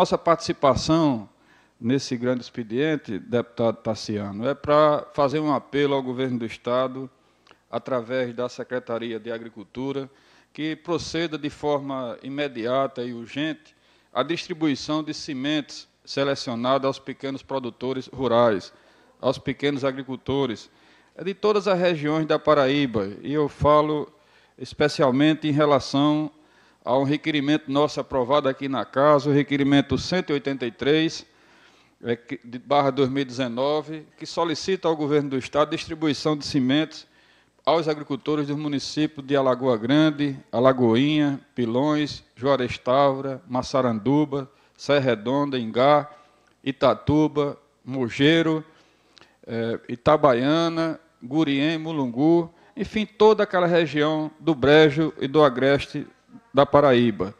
nossa participação nesse grande expediente, deputado Tassiano, é para fazer um apelo ao governo do Estado, através da Secretaria de Agricultura, que proceda de forma imediata e urgente a distribuição de sementes selecionadas aos pequenos produtores rurais, aos pequenos agricultores, é de todas as regiões da Paraíba. E eu falo especialmente em relação Há um requerimento nosso aprovado aqui na casa, o requerimento 183, é, de barra 2019, que solicita ao governo do Estado distribuição de cimentos aos agricultores dos municípios de Alagoa Grande, Alagoinha, Pilões, Juarez Távora, Massaranduba, Serra Redonda, Ingá, Itatuba, Mogeiro, é, Itabaiana, Guriem, Mulungu, enfim, toda aquela região do Brejo e do Agreste da Paraíba